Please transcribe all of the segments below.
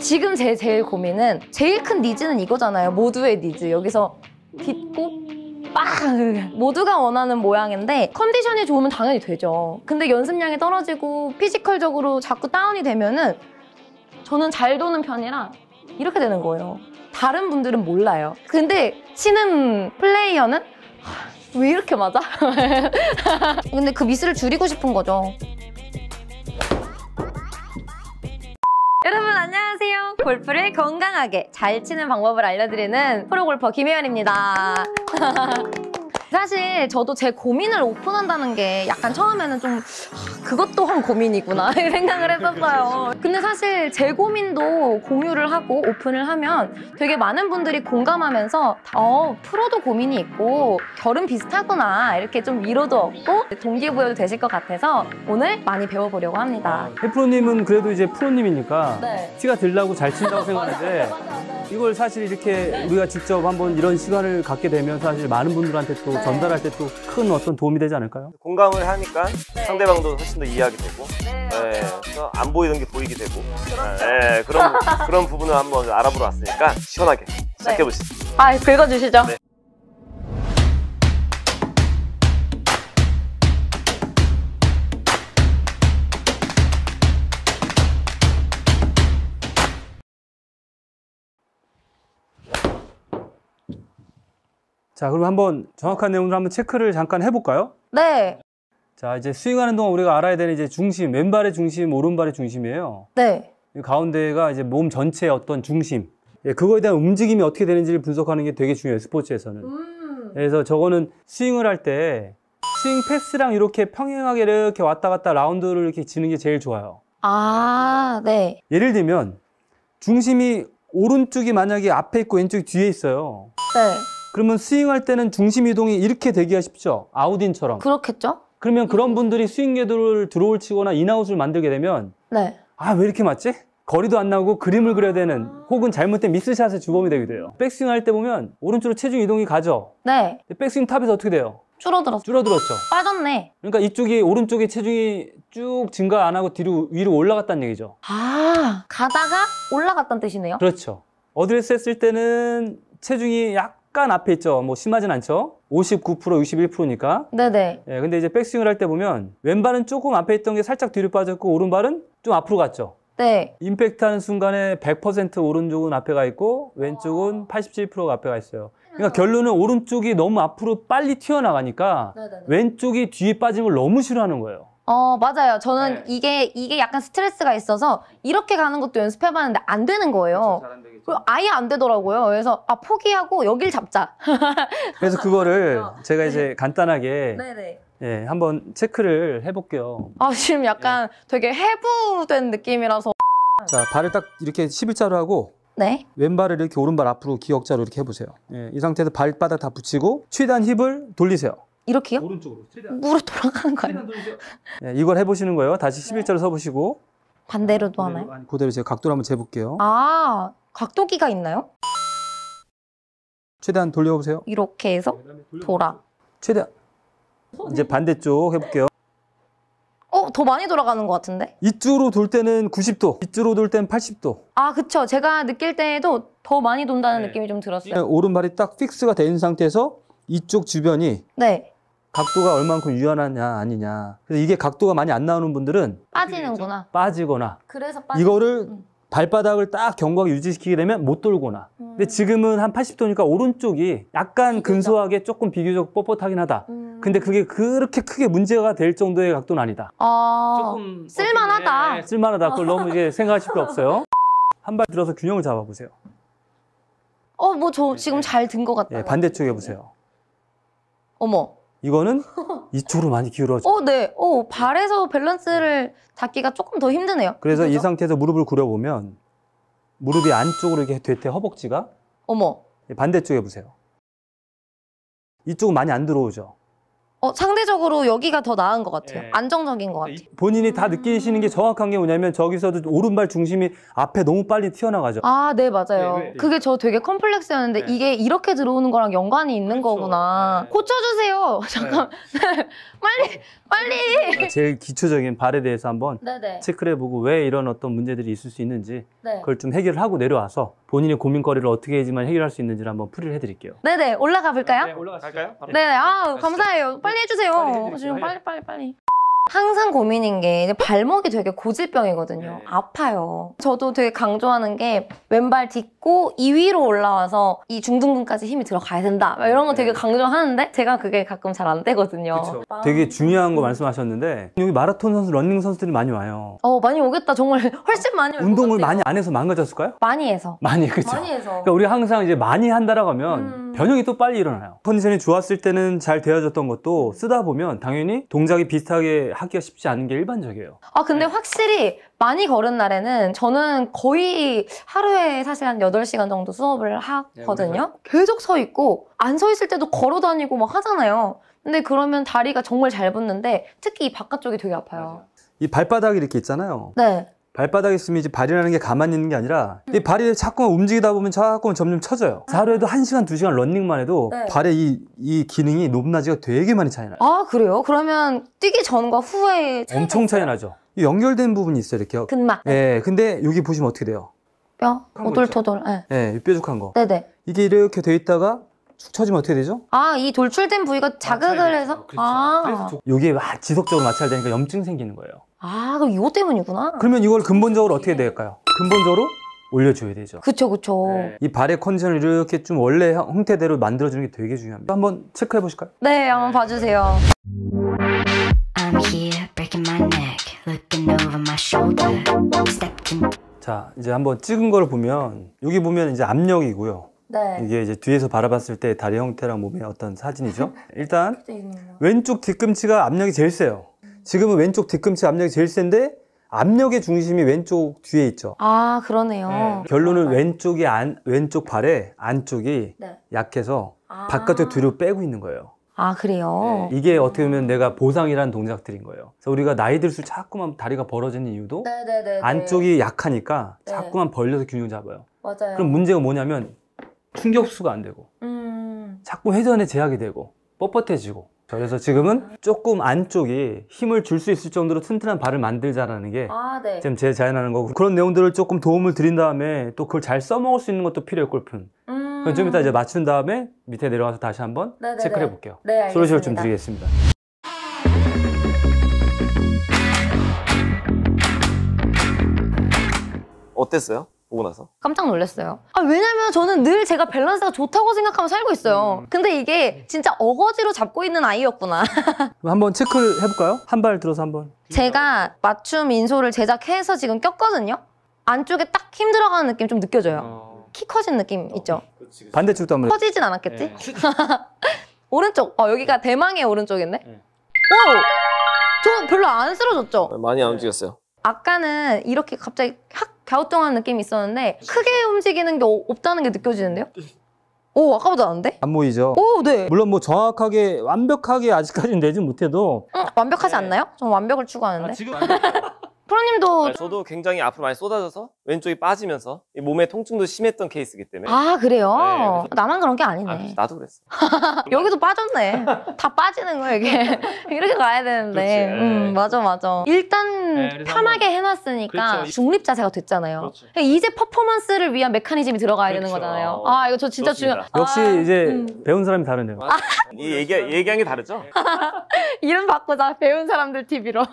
지금 제 제일 고민은 제일 큰 니즈는 이거잖아요. 모두의 니즈. 여기서 딛고 빵! 모두가 원하는 모양인데 컨디션이 좋으면 당연히 되죠. 근데 연습량이 떨어지고 피지컬적으로 자꾸 다운이 되면은 저는 잘 도는 편이라 이렇게 되는 거예요. 다른 분들은 몰라요. 근데 치는 플레이어는 왜 이렇게 맞아? 근데 그 미스를 줄이고 싶은 거죠. 골프를 건강하게 잘 치는 방법을 알려드리는 프로골퍼 김혜연입니다. 사실 저도 제 고민을 오픈한다는 게 약간 처음에는 좀 아, 그것 또한 고민이구나 생각을 했었어요. 근데 사실 제 고민도 공유를 하고 오픈을 하면 되게 많은 분들이 공감하면서 어 프로도 고민이 있고 결은 비슷하구나 이렇게 좀 위로도 얻고 동기부여도 되실 것 같아서 오늘 많이 배워보려고 합니다. 해프로님은 그래도 이제 프로님이니까 네. 티가 들라고 잘 친다고 생각하는데 이걸 사실 이렇게 우리가 직접 한번 이런 시간을 갖게 되면 사실 많은 분들한테 또 네. 전달할 때 또 큰 어떤 도움이 되지 않을까요? 공감을 하니까 네. 상대방도 훨씬 더 이해하게 되고 네, 네. 그래서 안보이는게 보이게 되고 그 네, 그런, 그런 부분을 한번 알아보러 왔으니까 시원하게 네. 시작해 보시죠. 아, 긁어주시죠. 네. 자, 그럼 한번 정확한 내용을 한번 체크를 잠깐 해볼까요? 네. 자, 이제 스윙하는 동안 우리가 알아야 되는 이제 중심, 왼발의 중심, 오른발의 중심이에요. 네. 가운데가 이제 몸 전체의 어떤 중심. 예, 그거에 대한 움직임이 어떻게 되는지를 분석하는 게 되게 중요해요, 스포츠에서는. 음. 그래서 저거는 스윙을 할 때 스윙 패스랑 이렇게 평행하게 이렇게 왔다 갔다 라운드를 이렇게 지는 게 제일 좋아요. 아, 네. 예를 들면 중심이 오른쪽이 만약에 앞에 있고 왼쪽이 뒤에 있어요. 네. 그러면 스윙할 때는 중심 이동이 이렇게 되기가 쉽죠. 아웃인처럼. 그렇겠죠? 그러면 그런 음. 분들이 스윙 궤도를 드로우 치거나 인아웃을 만들게 되면 네. 아, 왜 이렇게 맞지? 거리도 안 나고 그림을 그려야 되는 아. 혹은 잘못된 미스샷의 주범이 되게 돼요. 백스윙 할 때 보면 오른쪽으로 체중 이동이 가죠. 네. 백스윙 탑에서 어떻게 돼요? 줄어들었어. 줄어들었죠. 빠졌네. 그러니까 이쪽이 오른쪽에 체중이 쭉 증가 안 하고 뒤로 위로 올라갔다는 얘기죠. 아, 가다가 올라갔다는 뜻이네요. 그렇죠. 어드레스 했을 때는 체중이 약 약간 앞에 있죠. 뭐 심하진 않죠. 59% 61%니까. 네네. 예, 근데 이제 백스윙을 할 때 보면 왼발은 조금 앞에 있던 게 살짝 뒤로 빠졌고 오른발은 좀 앞으로 갔죠. 네. 임팩트 하는 순간에 100% 오른쪽은 앞에 가 있고 왼쪽은 87%가 아. 앞에 가 있어요. 그러니까 아. 결론은 오른쪽이 너무 앞으로 빨리 튀어나가니까 네네네. 왼쪽이 뒤에 빠짐을 너무 싫어하는 거예요. 어, 맞아요. 저는 네. 이게, 이게 약간 스트레스가 있어서 이렇게 가는 것도 연습해봤는데 안 되는 거예요. 그렇죠, 아예 안 되더라고요. 그래서 아, 포기하고 여길 잡자. 그래서 그거를 제가 이제 네. 간단하게 네네. 예, 한번 체크를 해볼게요. 아, 지금 약간 예. 되게 해부된 느낌이라서. 자, 발을 딱 이렇게 11자로 하고 네. 왼발을 이렇게 오른발 앞으로 기역자로 이렇게 해보세요. 예, 이 상태에서 발바닥 다 붙이고 최대한 힙을 돌리세요. 이렇게요? 오른쪽으로 최대한 무릎 돌아가는 거최 아니에요? 네, 이걸 해보시는 거예요. 다시 11자로 서보시고 반대로도 네, 하나요? 아니, 그대로 제가 각도를 한번 재볼게요. 아 각도기가 있나요? 최대한 돌려보세요. 이렇게 해서 네, 돌려- 돌아. 최대한 이제 반대쪽 해볼게요. 어더 많이 돌아가는 것 같은데? 이쪽으로 돌 때는 90도, 이쪽으로 돌 때는 80도. 아 그쵸 제가 느낄 때에도 더 많이 돈다는 네. 느낌이 좀 들었어요. 오른발이 딱 픽스가 된 상태에서 이쪽 주변이 네. 각도가 얼만큼 유연하냐 아니냐 그래서 이게 각도가 많이 안 나오는 분들은 빠지는구나. 빠지거나 그래서 빠지. 이거를 음. 발바닥을 딱 견고하게 유지시키게 되면 못 돌거나 음. 근데 지금은 한 80도니까 오른쪽이 약간 비교적. 근소하게 조금 비교적 뻣뻣하긴 하다 음. 근데 그게 그렇게 크게 문제가 될 정도의 각도는 아니다 아... 조금 쓸만하다 네, 쓸만하다 그걸 너무 이게 생각하실 필요 없어요 한 발 들어서 균형을 잡아보세요 어 뭐저 네, 지금 잘 든 것 같아요 네, 네 반대쪽 에보세요 어머 이거는 이쪽으로 많이 기울어져. 어, 네. 어, 발에서 밸런스를 잡기가 조금 더 힘드네요. 그래서 그죠? 이 상태에서 무릎을 굴려보면 무릎이 안쪽으로 이렇게 되대 허벅지가 어머. 예, 반대쪽에 보세요. 이쪽은 많이 안 들어오죠. 어, 상대적으로 여기가 더 나은 것 같아요. 예. 안정적인 것 같아요. 본인이 다 느끼시는 게 정확한 게 뭐냐면 저기서도 오른발 중심이 앞에 너무 빨리 튀어나가죠. 아, 네, 맞아요. 네, 네. 그게 저 되게 컴플렉스였는데 네. 이게 이렇게 들어오는 거랑 연관이 있는 그렇죠. 거구나. 네. 고쳐주세요. 잠깐. 네. 빨리, 빨리. 그러니까 제일 기초적인 발에 대해서 한번 네, 체크를 해보고 왜 이런 어떤 문제들이 있을 수 있는지 그걸 좀 해결을 하고 내려와서 본인의 고민거리를 어떻게 해야지만 해결할 수 있는지를 한번 풀이를 해드릴게요. 네네 올라가 볼까요? 네, 올라가볼까요 네, 네아 감사해요. 빨리 해주세요. 빨리 해드릴요 어, 지금 빨리 빨리 빨리. 항상 고민인 게 발목이 되게 고질병이거든요. 네. 아파요. 저도 되게 강조하는 게 왼발 딛고 이위로 올라와서 이 중둔근까지 힘이 들어가야 된다. 막 이런 거 되게 네. 강조하는데 제가 그게 가끔 잘 안 되거든요. 그쵸. 아. 되게 중요한 거 말씀하셨는데 여기 마라톤 선수, 런닝 선수들이 많이 와요. 어 많이 오겠다. 정말 훨씬 많이 올 운동을 많이 안 해서 망가졌을까요? 많이 해서. 많이 그죠. 많이 해서. 그러니까 우리 항상 이제 많이 한다라고 하면 음... 음. 변형이 또 빨리 일어나요 컨디션이 좋았을 때는 잘 되어졌던 것도 쓰다 보면 당연히 동작이 비슷하게 하기가 쉽지 않은 게 일반적이에요 아 근데 네. 확실히 많이 걸은 날에는 저는 거의 하루에 사실 한 8시간 정도 수업을 네, 하거든요 네, 계속 서 있고 안 서 있을 때도 걸어 다니고 막 하잖아요 근데 그러면 다리가 정말 잘 붙는데 특히 이 바깥쪽이 되게 아파요 맞아요. 이 발바닥이 이렇게 있잖아요 네 발바닥에 있으면 이제 발이라는 게 가만히 있는 게 아니라 이 음. 발이 자꾸 움직이다 보면 자꾸 점점 쳐져요 아. 하루에도 1시간2시간 런닝만 해도 네. 발의 이, 이 기능이 높낮이가 되게 많이 차이 나요. 아 그래요? 그러면 뛰기 전과 후에 차이 엄청 차이 나죠. 이 연결된 부분이 있어요, 이렇게요. 근막. 예, 근데 여기 보시면 어떻게 돼요? 뼈? 오돌토돌. 예. 예, 이 뾰족한 거. 네네. 이게 이렇게 돼 있다가 축 처지면 어떻게 되죠? 아, 이 돌출된 부위가 자극을 아, 해서? 그렇죠. 아. 그래서 여기에 막 지속적으로 마찰되니까 염증 생기는 거예요. 아, 그럼 이거 때문이구나. 그러면 이걸 근본적으로 어떻게 될까요? 근본적으로 올려줘야 되죠. 그쵸, 그쵸. 네. 이 발의 컨디션을 이렇게 좀 원래 형태대로 만들어주는 게 되게 중요합니다. 한번 체크해 보실까요? 네, 한번 봐주세요. 자, 이제 한번 찍은 걸 보면 여기 보면 이제 압력이고요. 네. 이게 이제 뒤에서 바라봤을 때 다리 형태랑 몸의 어떤 사진이죠. 일단 왼쪽 뒤꿈치가 압력이 제일 세요. 지금은 왼쪽 뒤꿈치 압력이 제일 센데 압력의 중심이 왼쪽 뒤에 있죠. 아 그러네요. 네. 결론은 아, 왼쪽이 안 왼쪽 발에 안쪽이 네. 약해서 아. 바깥쪽 뒤로 빼고 있는 거예요. 아 그래요? 네. 이게 어떻게 보면 내가 보상이라는 동작들인 거예요. 그래서 우리가 나이 들수록 자꾸만 다리가 벌어지는 이유도 네, 네, 네, 안쪽이 약하니까 자꾸만 벌려서 균형 잡아요. 맞아요. 그럼 문제가 뭐냐면 충격수가 안 되고 음... 자꾸 회전에 제약이 되고 뻣뻣해지고 그래서 지금은 조금 안쪽이 힘을 줄 수 있을 정도로 튼튼한 발을 만들자라는 게 아, 네. 지금 제 자연하는 거고 그런 내용들을 조금 도움을 드린 다음에 또 그걸 잘 써먹을 수 있는 것도 필요해요 골프는 음... 그건 좀 이따 이제 맞춘 다음에 밑에 내려와서 다시 한번 네네네. 네, 체크를 네. 해볼게요 네, 솔루션을 좀 드리겠습니다 어땠어요? 보고 나서? 깜짝 놀랐어요. 아, 왜냐면 저는 늘 제가 밸런스가 좋다고 생각하면 살고 있어요. 음. 근데 이게 진짜 어거지로 잡고 있는 아이였구나. 한번 체크해볼까요? 를한발 들어서 한번. 제가 맞춤 인솔을 제작해서 지금 꼈거든요. 안쪽에 딱 힘 들어가는 느낌 좀 느껴져요. 어. 키 커진 느낌 있죠? 어, 반대쪽도 한번. 커지진 않았겠지? 네. 오른쪽, 어, 여기가 대망의 오른쪽인데? 오! 네. 저 별로 안 쓰러졌죠? 많이 안 움직였어요. 아까는 이렇게 갑자기 확 갸우뚱한 느낌이 있었는데 크게 움직이는 게 없다는 게 느껴지는데요? 오 아까보다 나은데? 안 보이죠? 오 네. 물론 뭐 정확하게 완벽하게 아직까지는 내지 못해도 응, 완벽하지 네. 않나요? 전 완벽을 추구하는데 아, 지금 프로님도 아, 저도 굉장히 앞으로 많이 쏟아져서 왼쪽이 빠지면서 몸에 통증도 심했던 케이스이기 때문에 아 그래요? 네, 그래서- 어, 나만 그런 게 아니네. 아, 나도 그랬어. 여기도 빠졌네. 다 빠지는 거야 이게. 이렇게 가야 되는데. 그렇지, 음, 네, 그렇죠. 맞아 맞아. 일단 예, 편하게 해놨으니까 그렇죠. 중립 자세가 됐잖아요. 그렇죠. 그러니까 이제 퍼포먼스를 위한 메커니즘이 들어가야 되는 그렇죠. 거잖아요. 어, 아 이거 저 진짜 중요. 좋습다 역시 아, 이제 음. 배운 사람이 다르네요. 아, 이 얘기 얘기한 게 다르죠? 이름 바꾸자 배운 사람들 TV로.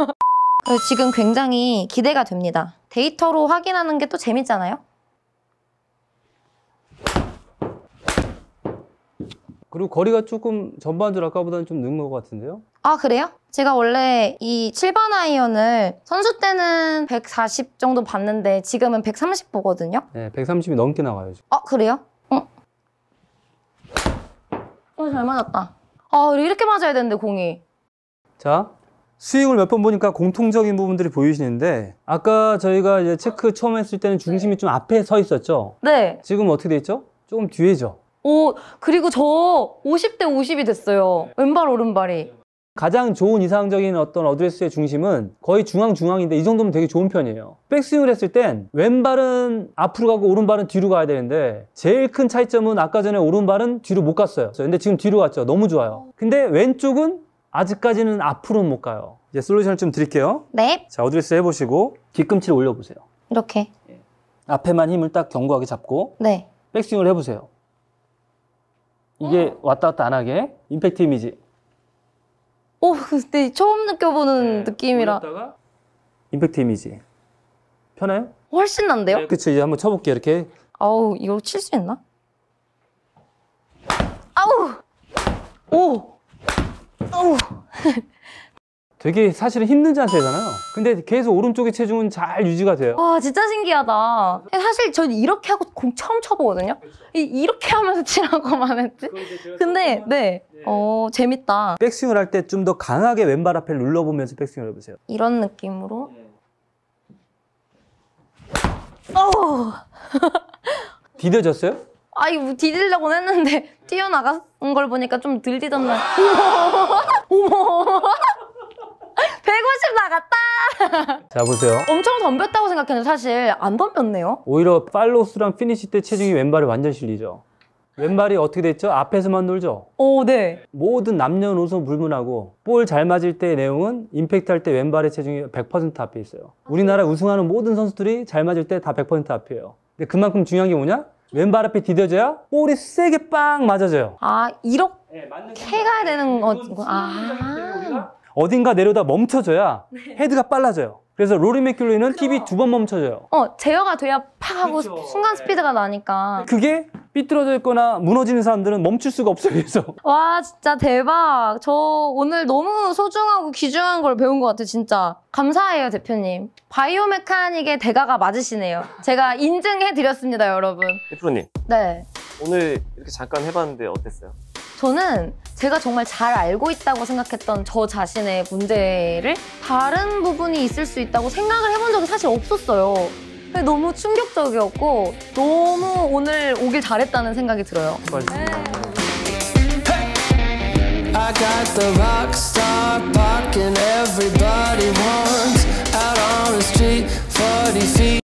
그래서 지금 굉장히 기대가 됩니다. 데이터로 확인하는 게 또 재밌잖아요? 그리고 거리가 조금 전반적으로 아까보다는 좀는것 같은데요? 아 그래요? 제가 원래 이 7번 아이언을 선수 때는 140 정도 봤는데 지금은 130 보거든요? 네, 130이 넘게 나와요. 지금. 아 그래요? 어? 어, 잘 맞았다. 아 이렇게 맞아야 되는데 공이. 자, 수익을 몇 번 보니까 공통적인 부분들이 보이시는데 아까 저희가 이제 체크 처음 했을 때는 중심이 네. 좀 앞에 서 있었죠? 네. 지금 어떻게 돼 있죠? 조금 뒤에죠? 오, 그리고 저 50대 50이 됐어요. 왼발, 오른발이. 가장 좋은 이상적인 어떤 어드레스의 중심은 거의 중앙중앙인데 이 정도면 되게 좋은 편이에요. 백스윙을 했을 땐 왼발은 앞으로 가고 오른발은 뒤로 가야 되는데 제일 큰 차이점은 아까 전에 오른발은 뒤로 못 갔어요. 근데 지금 뒤로 갔죠. 너무 좋아요. 근데 왼쪽은 아직까지는 앞으로 못 가요. 이제 솔루션을 좀 드릴게요. 네. 자, 어드레스 해보시고 뒤꿈치를 올려보세요. 이렇게. 예. 앞에만 힘을 딱 견고하게 잡고 네. 백스윙을 해보세요. 이게 아. 왔다 갔다 안 하게 임팩트 이미지. 오, 근데 처음 느껴보는 네, 느낌이라. 올렸다가 임팩트 이미지. 편해요? 훨씬 난데요? 네. 그쵸, 이제 한번 쳐볼게요, 이렇게. 아우, 이걸 칠수 있나? 아우! 오! 되게 사실은 힘든 자세잖아요 근데 계속 오른쪽의 체중은 잘 유지가 돼요 와 진짜 신기하다 사실 전 이렇게 하고 공 처음 쳐보거든요 이, 렇게 하면서 치라고만 했지 근데 네어 네. 재밌다 백스윙을 할 때 좀 더 강하게 왼발 앞에 눌러보면서 백스윙을 해보세요 이런 느낌으로 네. 디뎌졌어요? 아니거 뭐 디딜려고 했는데 튀어나간 걸 보니까 좀들디던데 어머 150 나갔다! 자, 보세요. 엄청 덤볐다고 생각했는데 사실 안 덤볐네요. 오히려 팔로스랑 피니시 때 체중이 왼발에 완전 실리죠. 왼발이 어떻게 됐죠? 앞에서만 놀죠? 오, 어, 네. 모든 남녀노소 불문하고 볼 잘 맞을 때의 내용은 임팩트 할때 왼발의 체중이 100% 앞에 있어요. 우리나라 우승하는 모든 선수들이 잘 맞을 때 다 100% 앞이에요. 근데 그만큼 중요한 게 뭐냐? 왼발 앞에 디뎌져야 볼이 세게 빵 맞아져요. 아, 이렇게 네, 되는 거구 아. 어딘가 내려다 멈춰져야 네. 헤드가 빨라져요. 그래서 로리 맥큘로이는 TV 두번 멈춰져요. 어, 제어가 돼야 팍 하고 그쵸. 그렇죠. 순간 스피드가 네. 나니까. 그게 삐뚤어져 있거나 무너지는 사람들은 멈출 수가 없어요. 그래서 와 진짜 대박. 저 오늘 너무 소중하고 귀중한 걸 배운 것 같아요. 진짜 감사해요 대표님. 바이오메카닉의 대가가 맞으시네요. 제가 인증해드렸습니다 여러분. 대표님. 네. 오늘 이렇게 잠깐 해봤는데 어땠어요? 저는 제가 정말 잘 알고 있다고 생각했던 저 자신의 문제를 다른 부분이 있을 수 있다고 생각을 해본 적이 사실 없었어요. 너무 충격적이었고 너무 오늘 오길 잘했다는 생각이 들어요. 네. I got the rock star parking everybody wants out on the street 40 feet